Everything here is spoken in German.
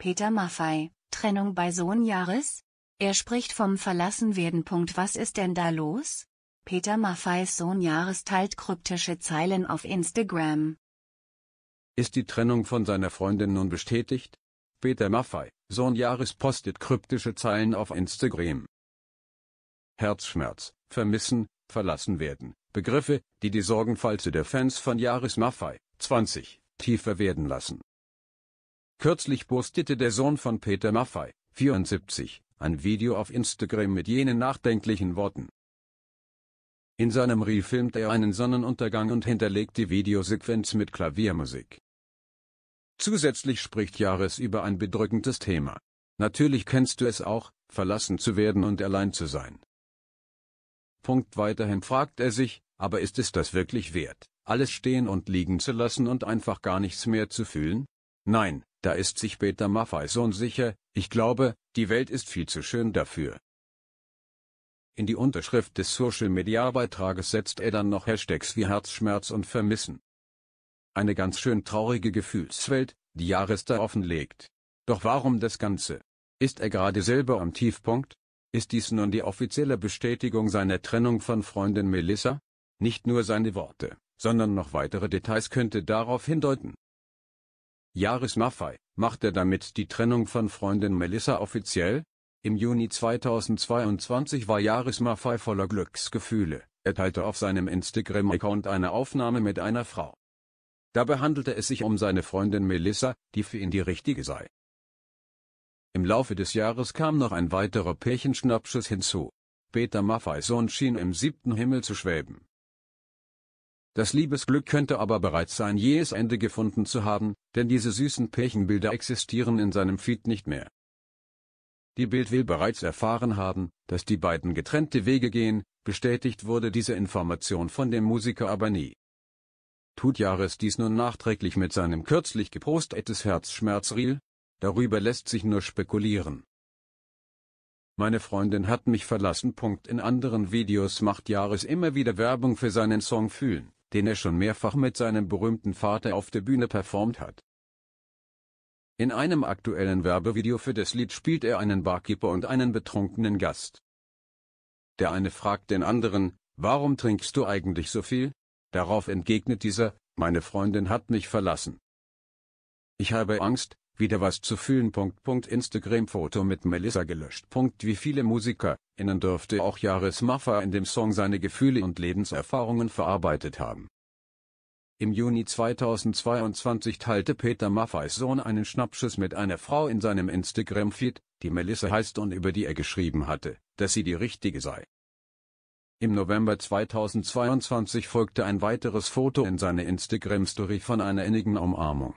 Peter Maffei, Trennung bei Sohn Jahres? Er spricht vom Verlassenwerden. Was ist denn da los? Peter Maffeis Sohn Jahres teilt kryptische Zeilen auf Instagram. Ist die Trennung von seiner Freundin nun bestätigt? Peter Maffei, Sohn Jahres postet kryptische Zeilen auf Instagram. Herzschmerz, vermissen, verlassen werden, Begriffe, die die Sorgenfalze der Fans von Jahres Maffei, 20, tiefer werden lassen. Kürzlich postete der Sohn von Peter Maffei, 74, ein Video auf Instagram mit jenen nachdenklichen Worten. In seinem Reel filmt er einen Sonnenuntergang und hinterlegt die Videosequenz mit Klaviermusik. Zusätzlich spricht Jahres über ein bedrückendes Thema. Natürlich kennst du es auch, verlassen zu werden und allein zu sein. Punkt weiterhin fragt er sich, aber ist es das wirklich wert, alles stehen und liegen zu lassen und einfach gar nichts mehr zu fühlen? Nein, da ist sich Peter Maffay Sohn sicher, ich glaube, die Welt ist viel zu schön dafür. In die Unterschrift des Social-Media-Beitrages setzt er dann noch Hashtags wie Herzschmerz und Vermissen. Eine ganz schön traurige Gefühlswelt, die Jahres da offenlegt. Doch warum das Ganze? Ist er gerade selber am Tiefpunkt? Ist dies nun die offizielle Bestätigung seiner Trennung von Freundin Melissa? Nicht nur seine Worte, sondern noch weitere Details könnte darauf hindeuten. Jahres Maffei, macht er damit die Trennung von Freundin Melissa offiziell. Im Juni 2022 war Jahres Maffei voller Glücksgefühle. Er teilte auf seinem Instagram-Account eine Aufnahme mit einer Frau. Dabei handelte es sich um seine Freundin Melissa, die für ihn die richtige sei. Im Laufe des Jahres kam noch ein weiterer Pärchenschnappschuss hinzu. Peter Maffeis Sohn schien im siebten Himmel zu schweben. Das Liebesglück könnte aber bereits sein jähes Ende gefunden zu haben, denn diese süßen Pärchenbilder existieren in seinem Feed nicht mehr. Die Bild will bereits erfahren haben, dass die beiden getrennte Wege gehen, bestätigt wurde diese Information von dem Musiker aber nie. Tut Jahres dies nun nachträglich mit seinem kürzlich gepostetes Herzschmerzreel? Darüber lässt sich nur spekulieren. Meine Freundin hat mich verlassen. In anderen Videos macht Jahres immer wieder Werbung für seinen Song Fühlen den er schon mehrfach mit seinem berühmten Vater auf der Bühne performt hat. In einem aktuellen Werbevideo für das Lied spielt er einen Barkeeper und einen betrunkenen Gast. Der eine fragt den anderen, warum trinkst du eigentlich so viel? Darauf entgegnet dieser, meine Freundin hat mich verlassen. Ich habe Angst, wieder was zu fühlen. Instagram-Foto mit Melissa gelöscht. Wie viele Musiker, innen dürfte auch Jaris Maffa in dem Song seine Gefühle und Lebenserfahrungen verarbeitet haben. Im Juni 2022 teilte Peter Maffeis Sohn einen Schnappschuss mit einer Frau in seinem Instagram-Feed, die Melissa heißt und über die er geschrieben hatte, dass sie die richtige sei. Im November 2022 folgte ein weiteres Foto in seine Instagram-Story von einer innigen Umarmung.